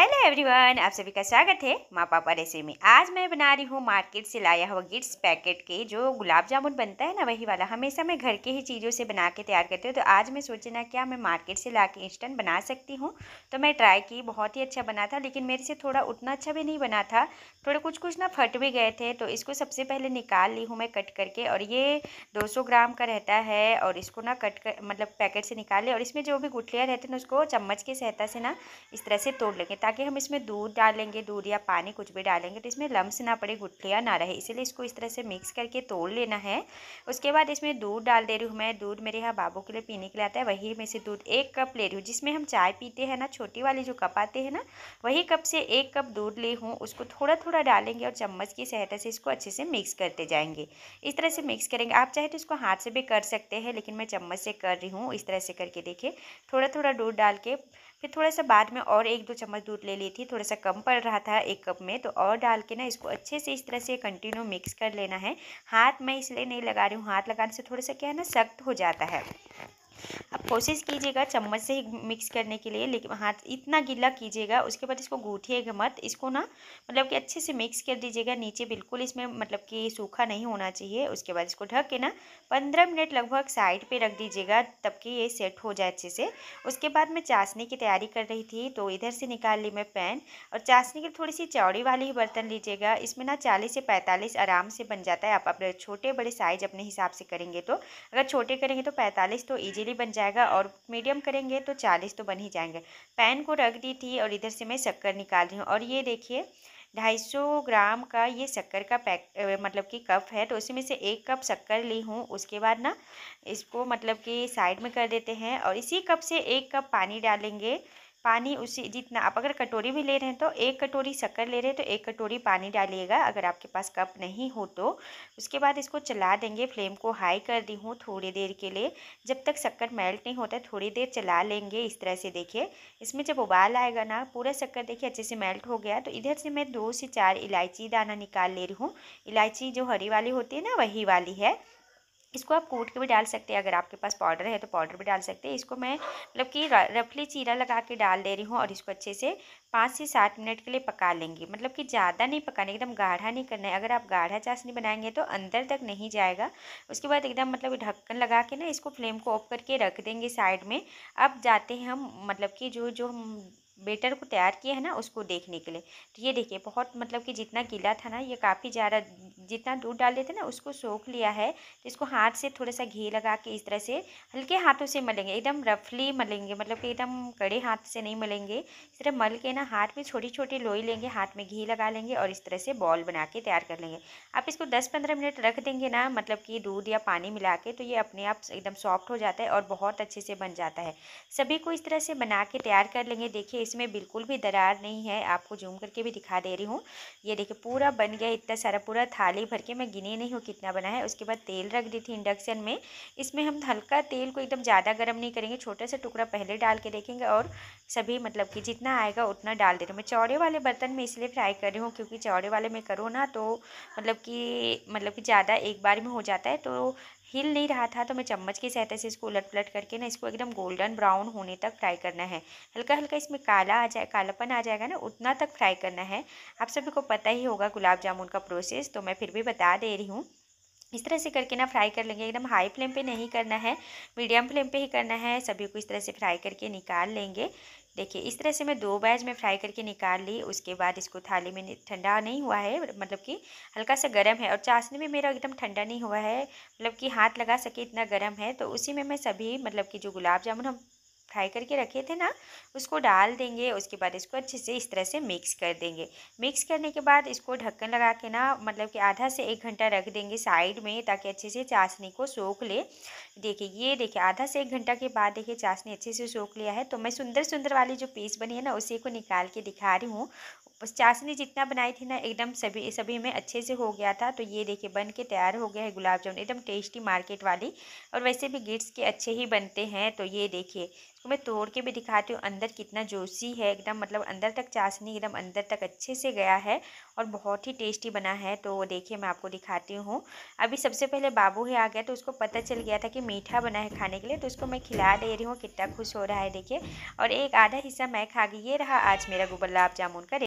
Hello everyone आप सभी का स्वागत है माँ पापा रेसिपी में आज मैं बना रही हूँ मार्केट से लाया हुआ गिट्स पैकेट के जो गुलाब जामुन बनता है ना वही वाला हमेशा मैं घर के ही चीज़ों से बना के तैयार करती हूँ तो आज मैं सोचे ना क्या मैं मार्केट से ला के इंस्टेंट बना सकती हूँ तो मैं ट्राई की बहुत ही अच्छा बना था लेकिन मेरे से थोड़ा उतना अच्छा भी नहीं बना था थोड़े कुछ कुछ ना फट भी गए थे तो इसको सबसे पहले निकाल ली हूँ मैं कट करके और ये दो ग्राम का रहता है और इसको ना कट कर मतलब पैकेट से निकाल ली और इसमें जो भी गुठलियाँ रहती हैं उसको चम्मच की सहायता से ना इस तरह से तोड़ लेंगे ताकि हमें इसमें दूध डालेंगे दूध या पानी कुछ भी डालेंगे तो इसमें लम्स ना पड़े गुठलियाँ ना रहे इसीलिए इसको इस तरह से मिक्स करके तोड़ लेना है उसके बाद इसमें दूध डाल दे रही हूँ मैं दूध मेरे यहाँ बाबू के लिए पीने के लिए आता है वही में से दूध एक कप ले रही हूँ जिसमें हम चाय पीते हैं ना छोटी वाली जो कप आते हैं ना वही कप से एक कप दूध ले हूँ उसको थोड़ा थोड़ा डालेंगे और चम्मच की सहायता से इसको अच्छे से मिक्स करते जाएंगे इस तरह से मिक्स करेंगे आप चाहे तो इसको हाथ से भी कर सकते हैं लेकिन मैं चम्मच से कर रही हूँ इस तरह से करके देखिए थोड़ा थोड़ा दूध डाल के फिर थोड़ा सा बाद में और एक दो चम्मच दूध ले ली थी थोड़ा सा कम पड़ रहा था एक कप में तो और डाल के ना इसको अच्छे से इस तरह से कंटिन्यू मिक्स कर लेना है हाथ मैं इसलिए नहीं लगा रही हूँ हाथ लगाने से थोड़ा सा क्या है ना सख्त हो जाता है आप कोशिश कीजिएगा चम्मच से ही मिक्स करने के लिए लेकिन हाथ इतना गीला कीजिएगा उसके बाद इसको गूठिएगा मत इसको ना मतलब कि अच्छे से मिक्स कर दीजिएगा नीचे बिल्कुल इसमें मतलब कि सूखा नहीं होना चाहिए उसके बाद इसको ढक के ना पंद्रह मिनट लगभग साइड पर रख दीजिएगा तब कि ये सेट हो जाए अच्छे से उसके बाद मैं चाशनी की तैयारी कर रही थी तो इधर से निकाल ली मैं पैन और चाशनी के थोड़ी सी चौड़ी वाली ही बर्तन लीजिएगा इसमें ना चालीस से पैंतालीस आराम से बन जाता है आप अपने छोटे बड़े साइज अपने हिसाब से करेंगे तो अगर छोटे करेंगे तो पैंतालीस तो ईजिली जल्दी बन जाएगा और मीडियम करेंगे तो चालीस तो बन ही जाएंगे पैन को रख दी थी और इधर से मैं शक्कर निकाल रही हूँ और ये देखिए ढाई सौ ग्राम का ये शक्कर का पैक मतलब कि कप है तो उसी में से एक कप शक्कर ली हूँ उसके बाद ना इसको मतलब कि साइड में कर देते हैं और इसी कप से एक कप पानी डालेंगे पानी उसी जितना आप अगर कटोरी भी ले रहे हैं तो एक कटोरी शक्कर ले रहे हैं तो एक कटोरी पानी डालिएगा अगर आपके पास कप नहीं हो तो उसके बाद इसको चला देंगे फ्लेम को हाई कर दी हूँ थोड़ी देर के लिए जब तक शक्कर मेल्ट नहीं होता थोड़ी देर चला लेंगे इस तरह से देखिए इसमें जब उबाल आएगा ना पूरा शक्कर देखिए अच्छे से मेल्ट हो गया तो इधर से मैं दो से चार इलायची दाना निकाल ले रही हूँ इलायची जो हरी वाली होती है ना वही वाली है इसको आप कूट के भी डाल सकते हैं अगर आपके पास पाउडर है तो पाउडर भी डाल सकते हैं इसको मैं मतलब कि रफली चीरा लगा के डाल दे रही हूँ और इसको अच्छे से पाँच से सात मिनट के लिए पका लेंगे मतलब कि ज़्यादा नहीं पकाना एकदम गाढ़ा नहीं करना है अगर आप गाढ़ा चाशनी बनाएंगे तो अंदर तक नहीं जाएगा उसके बाद एकदम मतलब ढक्कन लगा के ना इसको फ्लेम को ऑफ करके रख देंगे साइड में अब जाते हैं हम मतलब कि जो जो हम बेटर को तैयार किया है ना उसको देखने के लिए तो ये देखिए बहुत मतलब कि जितना गीला था ना ये काफ़ी ज़्यादा जितना दूध डाल देते ना उसको सोख लिया है तो इसको हाथ से थोड़ा सा घी लगा के इस तरह से हल्के हाथों से मलेंगे एकदम रफली मलेंगे मतलब कि एकदम कड़े हाथ से नहीं मलेंगे इस तरह मल के ना हाथ में छोटी छोटी लोई लेंगे हाथ में घी लगा लेंगे और इस तरह से बॉल बना के तैयार कर लेंगे आप इसको दस पंद्रह मिनट रख देंगे ना मतलब कि दूध या पानी मिला के तो ये अपने आप एकदम सॉफ्ट हो जाता है और बहुत अच्छे से बन जाता है सभी को इस तरह से बना के तैयार कर लेंगे देखिए इसमें बिल्कुल भी दरार नहीं है आपको जूम करके भी दिखा दे रही हूँ ये देखिए पूरा बन गया इतना सारा पूरा थाली थाली भर के मैं गिनी नहीं हूँ कितना बना है उसके बाद तेल रख दी थी इंडक्शन में इसमें हम हल्का तेल को एकदम ज़्यादा गर्म नहीं करेंगे छोटा सा टुकड़ा पहले डाल के देखेंगे और सभी मतलब कि जितना आएगा उतना डाल दे रहे मैं चौड़े वाले बर्तन में इसलिए फ्राई कर रही हूँ क्योंकि चौड़े वाले में करो ना तो मतलब कि मतलब कि ज़्यादा एक बार में हो जाता है तो हिल नहीं रहा था तो मैं चम्मच की सहायता से इसको उलट पलट करके ना इसको एकदम गोल्डन ब्राउन होने तक फ्राई करना है हल्का हल्का इसमें काला आ जाए कालापन आ जाएगा ना उतना तक फ्राई करना है आप सभी को पता ही होगा गुलाब जामुन का प्रोसेस तो मैं फिर भी बता दे रही हूँ इस तरह से करके ना फ्राई कर लेंगे एकदम हाई फ्लेम पे नहीं करना है मीडियम फ्लेम पे ही करना है सभी को इस तरह से फ्राई करके निकाल लेंगे देखिए इस तरह से मैं दो बैच में फ्राई करके निकाल ली उसके बाद इसको थाली में ठंडा नहीं हुआ है मतलब कि हल्का सा गर्म है और चाशनी में मेरा एकदम ठंडा नहीं हुआ है मतलब कि हाथ लगा सके इतना गर्म है तो उसी में मैं सभी मतलब कि जो गुलाब जामुन हम फ्राई करके रखे थे ना उसको डाल देंगे उसके बाद इसको अच्छे से इस तरह से मिक्स कर देंगे मिक्स करने के बाद इसको ढक्कन लगा के ना मतलब कि आधा से एक घंटा रख देंगे साइड में ताकि अच्छे से चाशनी को सोख ले देखिए ये देखिए आधा से एक घंटा के बाद देखिए चाशनी अच्छे से सोख लिया है तो मैं सुंदर सुंदर वाली जो पीस बनी है ना उसी को निकाल के दिखा रही हूँ चाशनी जितना बनाई थी ना एकदम सभी सभी में अच्छे से हो गया था तो ये देखिए बन के तैयार हो गया है गुलाब जामुन एकदम टेस्टी मार्केट वाली और वैसे भी गिट्स के अच्छे ही बनते हैं तो ये देखिए इसको मैं तोड़ के भी दिखाती हूँ अंदर कितना जोशी है एकदम मतलब अंदर तक चाशनी एकदम अंदर तक अच्छे से गया है और बहुत ही टेस्टी बना है तो देखिए मैं आपको दिखाती हूँ अभी सबसे पहले बाबू ही आ गया तो उसको पता चल गया था कि मीठा बना है खाने के लिए तो उसको मैं खिला दे रही हूँ कितना खुश हो रहा है देखिए और एक आधा हिस्सा मैं खा गई ये रहा आज मेरा गुलाब जामुन का